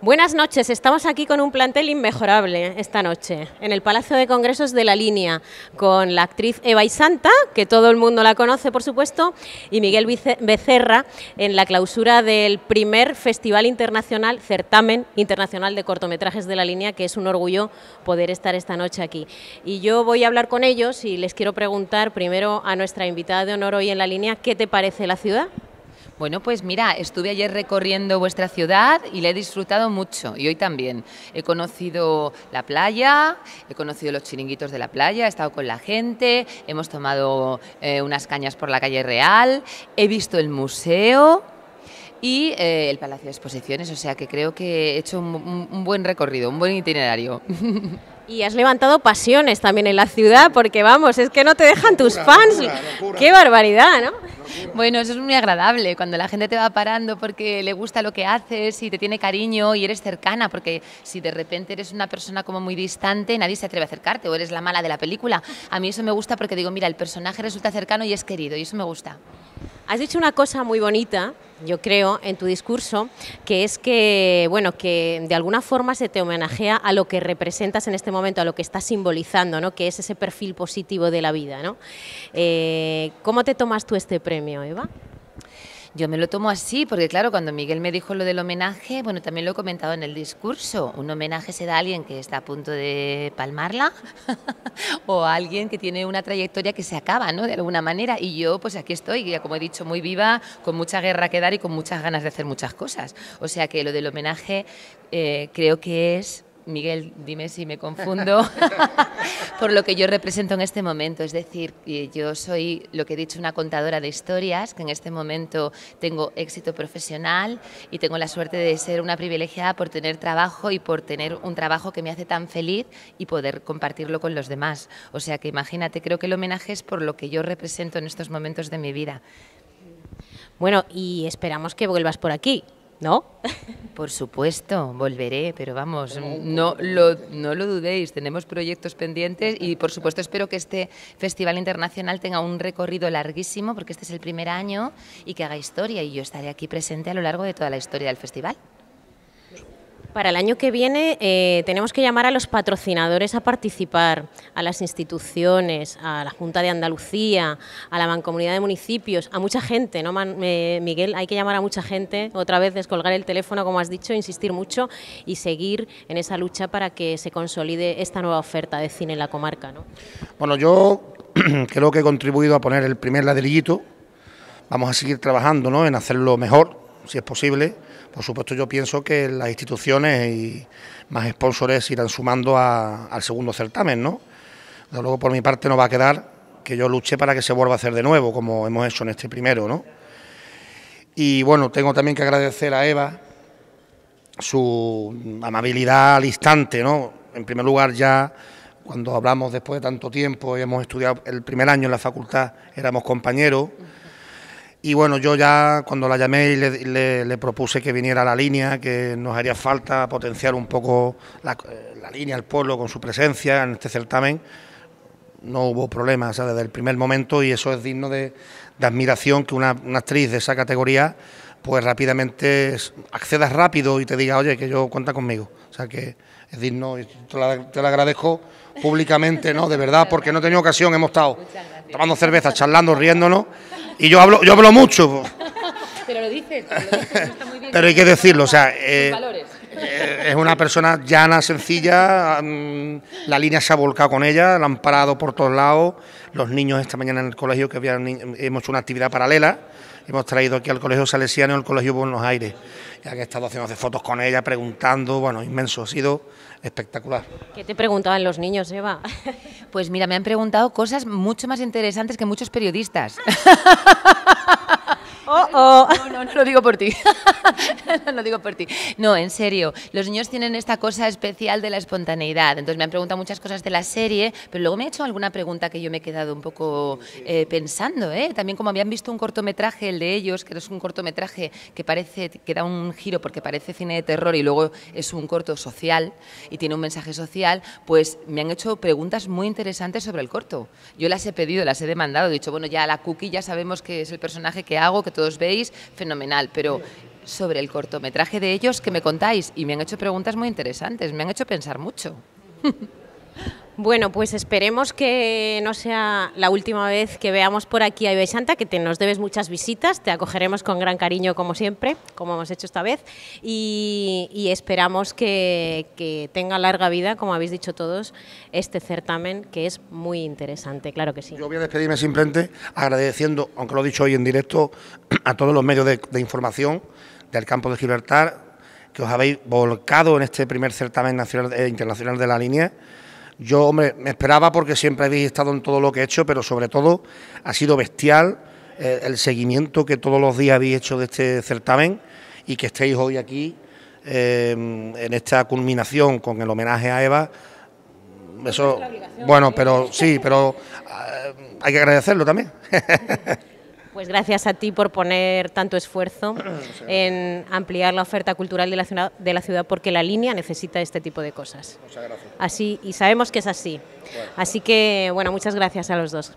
Buenas noches, estamos aquí con un plantel inmejorable esta noche, en el Palacio de Congresos de la Línea, con la actriz Eva Isanta, que todo el mundo la conoce, por supuesto, y Miguel Becerra, en la clausura del primer Festival Internacional, Certamen Internacional de Cortometrajes de la Línea, que es un orgullo poder estar esta noche aquí. Y yo voy a hablar con ellos y les quiero preguntar primero a nuestra invitada de honor hoy en la línea, ¿qué te parece la ciudad? Bueno, pues mira, estuve ayer recorriendo vuestra ciudad y la he disfrutado mucho y hoy también. He conocido la playa, he conocido los chiringuitos de la playa, he estado con la gente, hemos tomado eh, unas cañas por la calle Real, he visto el museo, y eh, el Palacio de Exposiciones, o sea que creo que he hecho un, un buen recorrido, un buen itinerario. Y has levantado pasiones también en la ciudad, porque vamos, es que no te dejan tus fans. ¡Qué barbaridad, ¿no? Bueno, eso es muy agradable, cuando la gente te va parando porque le gusta lo que haces y te tiene cariño y eres cercana, porque si de repente eres una persona como muy distante, nadie se atreve a acercarte o eres la mala de la película. A mí eso me gusta porque digo, mira, el personaje resulta cercano y es querido, y eso me gusta. Has dicho una cosa muy bonita yo creo, en tu discurso, que es que, bueno, que de alguna forma se te homenajea a lo que representas en este momento, a lo que estás simbolizando, ¿no? Que es ese perfil positivo de la vida, ¿no? Eh, ¿Cómo te tomas tú este premio, Eva? Yo me lo tomo así, porque claro, cuando Miguel me dijo lo del homenaje, bueno, también lo he comentado en el discurso, un homenaje se da a alguien que está a punto de palmarla o a alguien que tiene una trayectoria que se acaba, ¿no? De alguna manera. Y yo, pues aquí estoy, ya como he dicho, muy viva, con mucha guerra que dar y con muchas ganas de hacer muchas cosas. O sea que lo del homenaje eh, creo que es Miguel, dime si me confundo, por lo que yo represento en este momento. Es decir, yo soy lo que he dicho, una contadora de historias, que en este momento tengo éxito profesional y tengo la suerte de ser una privilegiada por tener trabajo y por tener un trabajo que me hace tan feliz y poder compartirlo con los demás. O sea que imagínate, creo que el homenaje es por lo que yo represento en estos momentos de mi vida. Bueno, y esperamos que vuelvas por aquí. ¿no? Por supuesto, volveré, pero vamos, no lo, no lo dudéis, tenemos proyectos pendientes y por supuesto espero que este Festival Internacional tenga un recorrido larguísimo porque este es el primer año y que haga historia y yo estaré aquí presente a lo largo de toda la historia del festival. Para el año que viene eh, tenemos que llamar a los patrocinadores a participar, a las instituciones, a la Junta de Andalucía, a la Mancomunidad de Municipios, a mucha gente, ¿no, eh, Miguel? Hay que llamar a mucha gente, otra vez descolgar el teléfono, como has dicho, insistir mucho y seguir en esa lucha para que se consolide esta nueva oferta de cine en la comarca, Bueno, yo creo que he contribuido a poner el primer ladrillito. Vamos a seguir trabajando, ¿no?, en hacerlo mejor, si es posible. Por supuesto, yo pienso que las instituciones y más sponsores irán sumando a, al segundo certamen, ¿no? luego, por mi parte, no va a quedar que yo luche para que se vuelva a hacer de nuevo, como hemos hecho en este primero, ¿no? Y bueno, tengo también que agradecer a Eva su amabilidad al instante, ¿no? En primer lugar, ya cuando hablamos después de tanto tiempo y hemos estudiado el primer año en la facultad, éramos compañeros. Y bueno, yo ya cuando la llamé y le, propuse que viniera a la línea, que nos haría falta potenciar un poco la, eh, la línea, el pueblo con su presencia en este certamen, no hubo problemas desde el primer momento y eso es digno de, admiración que una, una, actriz de esa categoría pues rápidamente accedas rápido y te diga, oye, que yo cuenta conmigo. O sea que es digno, y te lo agradezco públicamente, ¿no? De verdad, porque no he tenido ocasión, hemos estado tomando cerveza, charlando, riéndonos. Y yo hablo, yo hablo mucho. Pero lo dices, pero, hay que decirlo, o sea, eh, eh, es una persona llana, sencilla, mm, la línea se ha volcado con ella, la han parado por todos lados, los niños esta mañana en el colegio que habían, hemos hecho una actividad paralela hemos traído aquí al Colegio Salesiano y al Colegio Buenos Aires, ya que he estado haciendo fotos con ella, preguntando, bueno, inmenso, ha sido espectacular. ¿Qué te preguntaban los niños, Eva? Pues mira, me han preguntado cosas mucho más interesantes que muchos periodistas. oh, oh no, lo digo por ti. no lo digo por ti. No, en serio, los niños tienen esta cosa especial de la espontaneidad. Entonces me han preguntado muchas cosas de la serie, pero luego me han hecho alguna pregunta que yo me he quedado un poco eh, pensando. ¿eh? También como habían visto un cortometraje, el de ellos, que es un cortometraje que parece que da un giro porque parece cine de terror y luego es un corto social y tiene un mensaje social, pues me han hecho preguntas muy interesantes sobre el corto. Yo las he pedido, las he demandado, he dicho, bueno, ya la cookie ya sabemos que es el personaje que hago, que todos veis, fenomenal fenomenal, pero sobre el cortometraje de ellos que me contáis y me han hecho preguntas muy interesantes, me han hecho pensar mucho. Bueno, pues esperemos que no sea la última vez que veamos por aquí a Ibe Santa, que te, nos debes muchas visitas, te acogeremos con gran cariño como siempre, como hemos hecho esta vez, y, esperamos que, tenga larga vida, como habéis dicho todos, este certamen que es muy interesante, claro que sí. Yo voy a despedirme simplemente agradeciendo, aunque lo he dicho hoy en directo, a todos los medios de, información del campo de Gibraltar, que os habéis volcado en este primer certamen nacional, eh, internacional de la línea. Yo hombre, me esperaba porque siempre habéis estado en todo lo que he hecho, pero sobre todo ha sido bestial eh, el seguimiento que todos los días habéis hecho de este certamen y que estéis hoy aquí eh, en esta culminación con el homenaje a Eva. Eso, bueno, pero sí, pero eh, hay que agradecerlo también. Pues gracias a ti por poner tanto esfuerzo en ampliar la oferta cultural de la, ciudad, de la ciudad porque la línea necesita este tipo de cosas. Muchas gracias. Así, y sabemos que es así. Así que, bueno, muchas gracias a los dos.